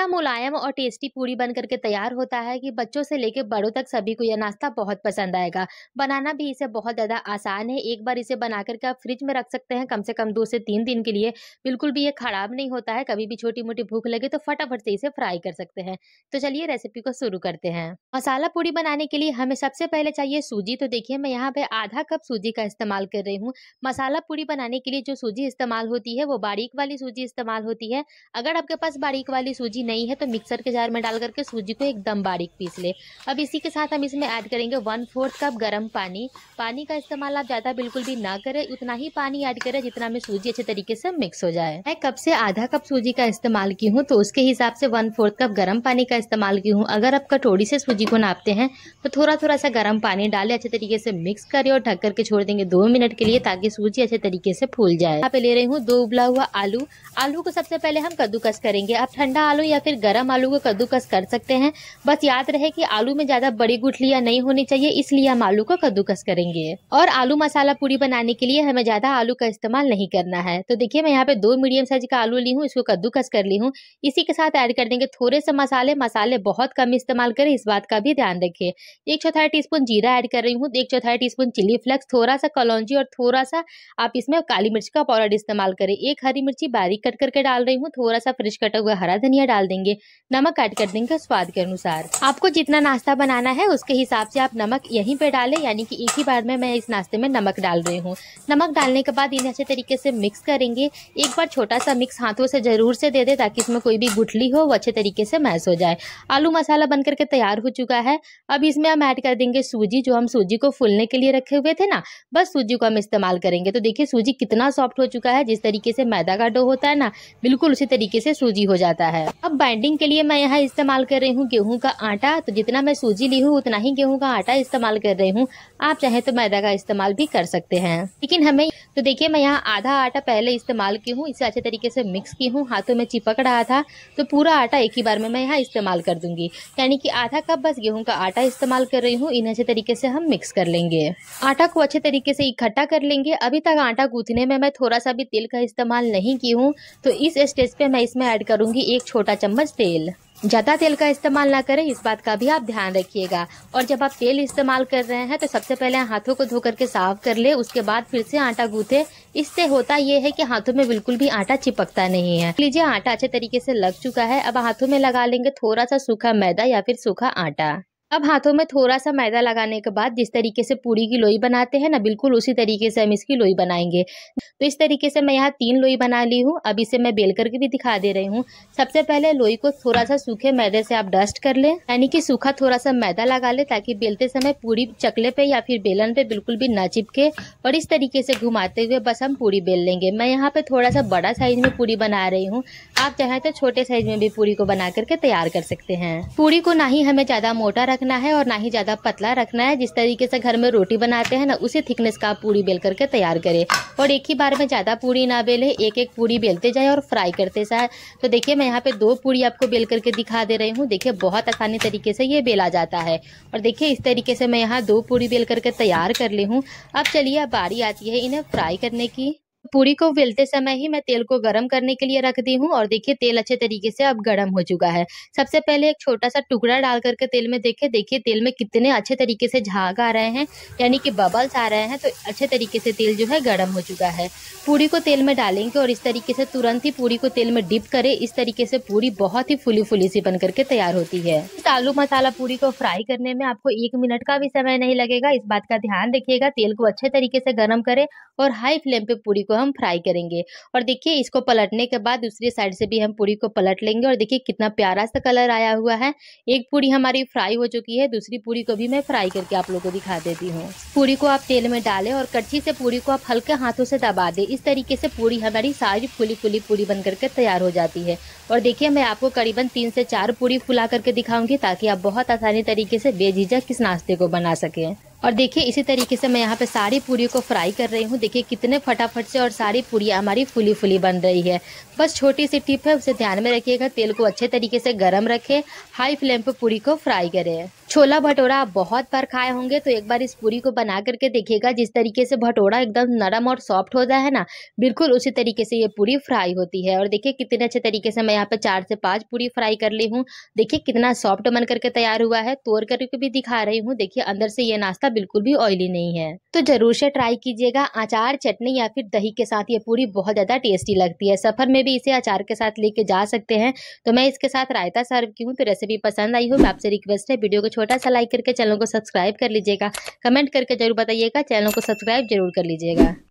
इतना मुलायम और टेस्टी पूरी बन करके तैयार होता है कि बच्चों से लेकर बड़ों तक सभी को यह नाश्ता बहुत पसंद आएगा बनाना भी इसे बहुत ज़्यादा आसान है एक बार इसे बना करके आप फ्रिज में रख सकते हैं कम से कम दो से तीन दिन के लिए बिल्कुल भी ये खराब नहीं होता है कभी भी छोटी मोटी भूख लगे तो फटाफट से इसे फ्राई कर सकते हैं तो चलिए रेसिपी को शुरू करते हैं मसाला पूड़ी बनाने के लिए हमें सबसे पहले चाहिए सूजी तो देखिए मैं यहाँ पे आधा कप सूजी का इस्तेमाल कर रही हूँ मसाला पूड़ी बनाने के लिए जो सूजी इस्तेमाल होती है वो बारीक वाली सूजी इस्तेमाल होती है अगर आपके पास बारीक वाली सूजी नहीं है तो मिक्सर के जार में डाल करके सूजी को एकदम बारीक पीस ले अब इसी के साथ हम इसमें ऐड करेंगे वन फोर्थ कप गर्म पानी पानी का इस्तेमाल आप ज़्यादा बिल्कुल भी ना करें उतना ही पानी ऐड करें जितना में सूजी अच्छे तरीके से मिक्स हो जाए मैं कब से आधा कप सूजी का इस्तेमाल की हूँ तो उसके हिसाब से वन फोर्थ कप गर्म पानी का इस्तेमाल की हूँ अगर आप कटोरी से सूजी को नापते हैं तो थोड़ा थोड़ा सा गर्म पानी डाले अच्छे तरीके से मिक्स करें और ढक करके छोड़ देंगे दो मिनट के लिए ताकि सूजी अच्छे तरीके से फूल जाए यहाँ पे ले रही हूँ दो उबला हुआ आलू आलू को सबसे पहले हम कद्दूकस करेंगे आप ठंडा आलू या फिर गर्म आलू को कद्दूकस कर सकते हैं बस याद रहे कि आलू में ज़्यादा बड़ी गुठलियाँ नहीं होनी चाहिए इसलिए हम आलू को कद्दूकस करेंगे और आलू मसाला पूरी बनाने के लिए हमें ज़्यादा आलू का इस्तेमाल नहीं करना है तो देखिये मैं यहाँ पे दो मीडियम साइज का आलू ली हूँ इसको कद्दूकस कर ली हूँ इसी के साथ एड कर देंगे थोड़े से मसाले मसाले बहुत कम इस्तेमाल करें इस बात का भी ध्यान रखिए एक चौथाई टी जीरा एड कर रही हूँ एक चौथाई टी चिली फ्लेक्स थोड़ा सा कलौजी और थोड़ा सा आप इसमें काली मिर्च का पाउडर इस्तेमाल करें एक हरी मिर्ची बारीक कट करके डाल रही हूँ थोड़ा सा फ्रेश कटा हुआ हरा धनिया डाल देंगे नमक ऐड कर देंगे स्वाद के अनुसार आपको जितना नाश्ता बनाना है उसके हिसाब से आप नमक यहीं पे डालें यानी कि एक ही बार में मैं इस नाश्ते में नमक डाल रही हूँ नमक डालने के बाद इन्हें अच्छे तरीके से मिक्स करेंगे एक बार छोटा सा मिक्स हाथों से ज़रूर से दे दे ताकि इसमें कोई भी गुठली हो वो अच्छे तरीके से मैस हो जाए आलू मसाला बन करके तैयार हो चुका है अब इसमें हम ऐड कर देंगे सूजी जो हम सूजी को फूलने के लिए रखे हुए थे ना बस सूजी को हम इस्तेमाल करेंगे तो देखिये सूजी कितना सॉफ्ट हो चुका है जिस तरीके से मैदा का डो होता है ना बिल्कुल उसी तरीके से सूजी हो जाता है अब बाइंडिंग के लिए मैं यहाँ इस्तेमाल कर रही हूँ गेहूँ का आटा तो जितना मैं सूजी ली हूँ उतना ही गेहूँ का आटा इस्तेमाल कर रही हूँ आप चाहे तो मैदा का इस्तेमाल भी कर सकते हैं लेकिन हमें तो देखिए मैं यहाँ आधा आटा पहले इस्तेमाल की हूँ इसे अच्छे तरीके से मिक्स की हूँ हाथों में चिपक रहा था तो पूरा आटा एक ही बार में मैं यहाँ इस्तेमाल कर दूंगी यानी कि आधा कप बस गेहूँ का आटा इस्तेमाल कर रही हूँ इन्हें अच्छे तरीके से हम मिक्स कर लेंगे आटा को अच्छे तरीके से इकट्ठा कर लेंगे अभी तक आटा गूंथने में मैं थोड़ा सा भी तेल का इस्तेमाल नहीं की हूँ तो इस स्टेज पे मैं इसमें ऐड करूंगी एक छोटा चम्मच तेल ज़्यादा तेल का इस्तेमाल ना करें इस बात का भी आप ध्यान रखिएगा और जब आप तेल इस्तेमाल कर रहे हैं तो सबसे पहले हाथों को धो करके साफ कर ले उसके बाद फिर से आटा गूथे इससे होता यह है कि हाथों में बिल्कुल भी आटा चिपकता नहीं है लीजिए आटा अच्छे तरीके से लग चुका है अब हाथों में लगा लेंगे थोड़ा सा सूखा मैदा या फिर सूखा आटा अब हाथों में थोड़ा सा मैदा लगाने के बाद जिस तरीके से पूरी की लोई बनाते हैं ना बिल्कुल उसी तरीके से हम इसकी लोई बनाएंगे तो इस तरीके से मैं यहाँ तीन लोई बना ली हूँ अब इसे मैं बेल करके भी दिखा दे रही हूँ सबसे पहले लोई को थोड़ा सा सूखे मैदे से आप डस्ट कर लें यानी कि सूखा थोड़ा सा मैदा लगा लें ताकि बेलते समय पूरी चकले पे या फिर बेलन पे बिल्कुल भी ना चिपके और इस तरीके से घुमाते हुए बस हम पूरी बेल लेंगे मैं यहाँ पे थोड़ा सा बड़ा साइज में पूरी बना रही हूँ आप चाहे तो छोटे साइज में भी पूरी को बना करके तैयार कर सकते हैं पूरी को ना ही हमें ज्यादा मोटा रखना है और ना ही ज्यादा पतला रखना है जिस तरीके से घर में रोटी बनाते हैं ना उसी थिकनेस का आप पूरी बेल करके तैयार करें और एक ही बार में ज्यादा पूरी ना बेले एक एक पूरी बेलते जाए और फ्राई करते जाए तो देखिये मैं यहाँ पे दो पूरी आपको बेल करके दिखा दे रही हूँ देखिये बहुत आसानी तरीके से ये बेला जाता है और देखिये इस तरीके से मैं यहाँ दो पूरी बेल करके तैयार कर ली हूँ अब चलिए अब बारी आती है इन्हें फ्राई करने की पूरी को बेलते समय ही मैं तेल को गर्म करने के लिए रख दी हूँ और देखिए तेल अच्छे तरीके से अब गर्म हो चुका है सबसे पहले एक छोटा सा टुकड़ा डाल करके तेल में देखे देखिए तेल में कितने अच्छे तरीके से झाग आ रहे हैं यानी कि बबल्स आ रहे हैं तो अच्छे तरीके से तेल जो है गर्म हो चुका है पूरी को तेल में डालेंगे और इस तरीके से तुरंत ही पूरी को तेल में डिप करें इस तरीके से पूरी बहुत ही फुली फुली सी बन करके तैयार होती है आलू मसाला पूरी को फ्राई करने में आपको एक मिनट का भी समय नहीं लगेगा इस बात का ध्यान रखिएगा तेल को अच्छे तरीके से गर्म करें और हाई फ्लेम पे पूरी को हम फ्राई करेंगे और देखिए इसको पलटने के बाद दूसरी साइड से भी हम पूरी को पलट लेंगे और देखिए कितना प्यारा सा कलर आया हुआ है एक पूरी हमारी फ्राई हो चुकी है दूसरी पूरी को भी मैं फ्राई करके आप लोगों को दिखा देती हूँ पूरी को आप तेल में डालें और कच्ची से पूरी को आप हल्के हाथों से दबा दें इस तरीके से पूरी हमारी सारी फुली फुली पूरी बन करके तैयार हो जाती है और देखिए मैं आपको करीबन तीन से चार पूरी फुला करके दिखाऊंगी ताकि आप बहुत आसानी तरीके से बेझिझक किस नाश्ते को बना सकें और देखिए इसी तरीके से मैं यहाँ पे सारी पूरी को फ्राई कर रही हूँ देखिए कितने फटाफट से और सारी पूरी हमारी फुली फुली बन रही है बस छोटी सी टिप है उसे ध्यान में रखिएगा तेल को अच्छे तरीके से गर्म रखें हाई फ्लेम पर पूरी को फ्राई करें छोला भटोरा आप बहुत बार खाए होंगे तो एक बार इस पूरी को बना करके देखिएगा जिस तरीके से भटोरा एकदम नरम और सॉफ्ट होता है ना बिल्कुल उसी तरीके से ये पूरी फ्राई होती है और देखिए कितने अच्छे तरीके से मैं यहाँ पे चार से पाँच पूरी फ्राई कर ली हूँ देखिए कितना सॉफ्ट बन करके तैयार हुआ है तोड़ करके भी दिखा रही हूँ देखिये अंदर से ये नाश्ता बिल्कुल भी ऑयली नहीं है तो जरूर से ट्राई कीजिएगा अचार चटनी या फिर दही के साथ ये पूरी बहुत ज़्यादा टेस्टी लगती है सफ़र में भी इसे अचार के साथ लेके जा सकते हैं तो मैं इसके साथ रायता सर्व की हूँ तो रेसिपी पसंद आई हो मैं आपसे रिक्वेस्ट है वीडियो को छोटा सा लाइक करके चैनल को सब्सक्राइब कर लीजिएगा कमेंट करके जरूर बताइएगा चैनल को सब्सक्राइब जरूर कर लीजिएगा